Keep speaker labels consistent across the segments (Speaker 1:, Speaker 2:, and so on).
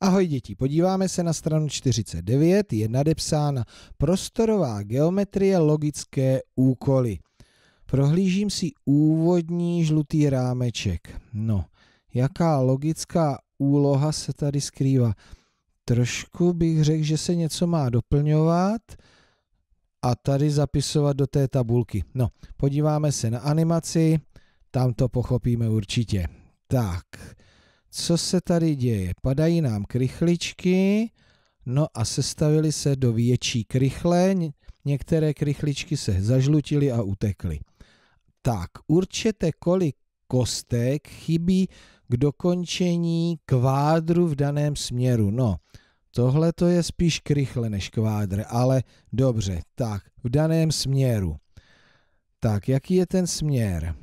Speaker 1: Ahoj děti, podíváme se na stranu 49, je nadepsána prostorová geometrie logické úkoly. Prohlížím si úvodní žlutý rámeček. No, jaká logická úloha se tady skrývá? Trošku bych řekl, že se něco má doplňovat a tady zapisovat do té tabulky. No, podíváme se na animaci, tam to pochopíme určitě. Tak, co se tady děje? Padají nám krychličky, no a sestavili se do větší krychle, některé krychličky se zažlutily a utekly. Tak, určete, kolik kostek chybí k dokončení kvádru v daném směru. No, tohle to je spíš krychle než kvádr, ale dobře, tak, v daném směru. Tak, jaký je ten směr?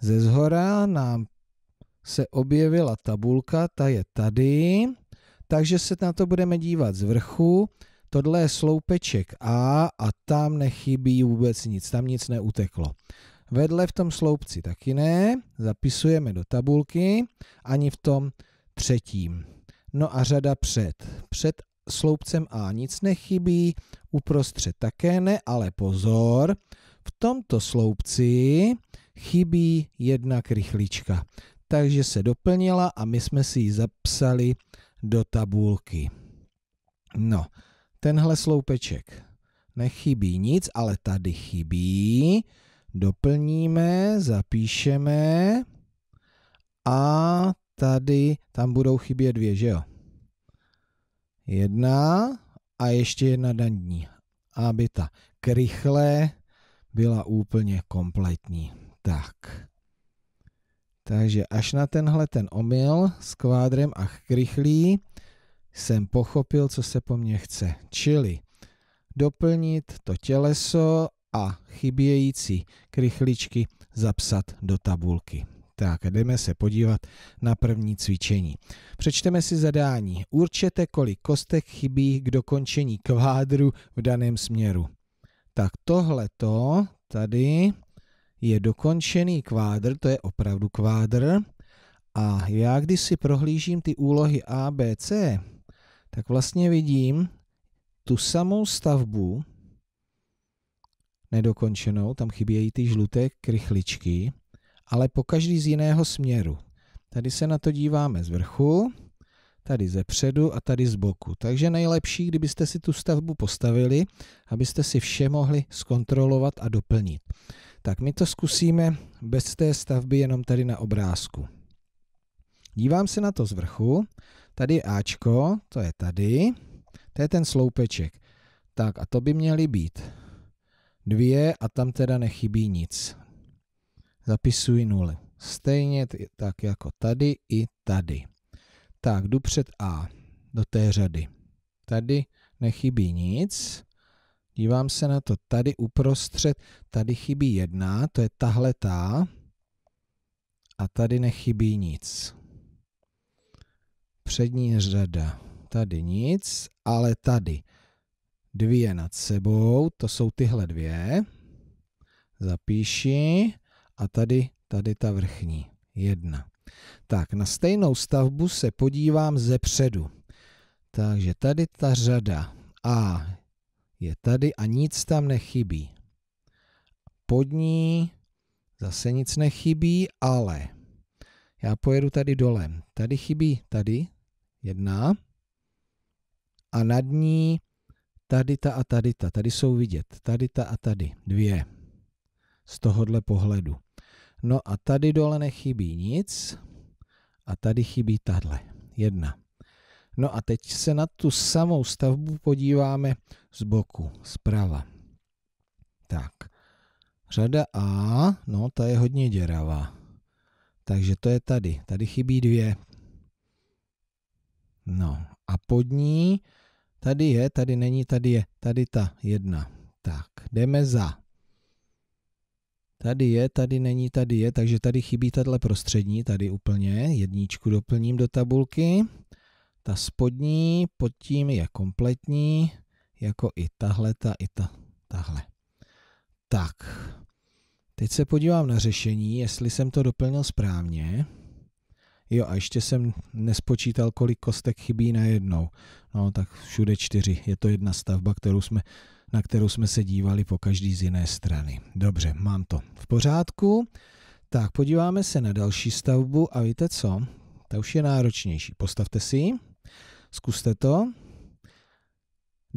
Speaker 1: Ze zhora nám se objevila tabulka, ta je tady, takže se na to budeme dívat z vrchu. Tohle je sloupeček A a tam nechybí vůbec nic, tam nic neuteklo. Vedle v tom sloupci taky ne, zapisujeme do tabulky, ani v tom třetím. No a řada před. Před sloupcem A nic nechybí, uprostřed také ne, ale pozor, v tomto sloupci chybí jedna krychlička takže se doplnila a my jsme si ji zapsali do tabulky. No, tenhle sloupeček nechybí nic, ale tady chybí. Doplníme, zapíšeme a tady, tam budou chybět dvě, že jo? Jedna a ještě jedna daní, aby ta krychle byla úplně kompletní. Tak. Takže až na tenhle ten omyl s kvádrem a krychlí jsem pochopil, co se po mně chce. Čili doplnit to těleso a chybějící krychličky zapsat do tabulky. Tak, jdeme se podívat na první cvičení. Přečteme si zadání. Určete, kolik kostek chybí k dokončení kvádru v daném směru. Tak tohleto tady je dokončený kvádr, to je opravdu kvádr, a já když si prohlížím ty úlohy A, B, C, tak vlastně vidím tu samou stavbu, nedokončenou, tam chybějí ty žluté krychličky, ale po každý z jiného směru. Tady se na to díváme z vrchu, tady ze předu a tady z boku. Takže nejlepší, kdybyste si tu stavbu postavili, abyste si vše mohli zkontrolovat a doplnit tak my to zkusíme bez té stavby jenom tady na obrázku. Dívám se na to z vrchu, tady je Ačko, to je tady, to je ten sloupeček. Tak a to by měly být dvě a tam teda nechybí nic. Zapisuji nuly. Stejně tak jako tady i tady. Tak, jdu před A do té řady. Tady nechybí nic. Dívám se na to tady uprostřed, tady chybí jedna, to je tahle ta, a tady nechybí nic. Přední řada, tady nic, ale tady dvě nad sebou, to jsou tyhle dvě, zapíši a tady, tady ta vrchní, jedna. Tak, na stejnou stavbu se podívám ze předu. Takže tady ta řada A je tady a nic tam nechybí. Pod ní zase nic nechybí, ale já pojedu tady dolem. Tady chybí tady jedna a nad ní tady ta a tady ta. Tady jsou vidět. Tady ta a tady. Dvě. Z tohohle pohledu. No a tady dole nechybí nic a tady chybí tahle. Jedna. No a teď se na tu samou stavbu podíváme z boku, zprava. Tak, řada A, no ta je hodně děravá. Takže to je tady, tady chybí dvě. No a pod ní, tady je, tady není, tady je, tady ta jedna. Tak, jdeme za. Tady je, tady není, tady je, takže tady chybí tato prostřední, tady úplně. Jedničku doplním do tabulky. Ta spodní pod tím je kompletní jako i tahle, ta, i ta, tahle. Tak, teď se podívám na řešení, jestli jsem to doplnil správně. Jo, a ještě jsem nespočítal, kolik kostek chybí na jednou. No, tak všude čtyři. Je to jedna stavba, kterou jsme, na kterou jsme se dívali po každý z jiné strany. Dobře, mám to v pořádku. Tak, podíváme se na další stavbu a víte co? Ta už je náročnější. Postavte si ji, zkuste to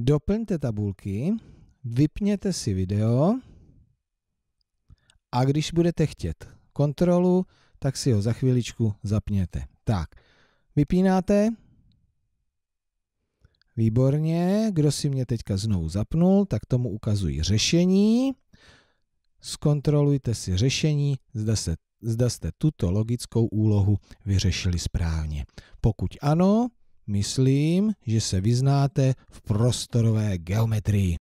Speaker 1: doplňte tabulky, vypněte si video a když budete chtět kontrolu, tak si ho za chviličku zapněte. Tak, vypínáte. Výborně, kdo si mě teďka znovu zapnul, tak tomu ukazují řešení. Zkontrolujte si řešení, zda, se, zda jste tuto logickou úlohu vyřešili správně. Pokud ano, Myslím, že se vyznáte v prostorové geometrii.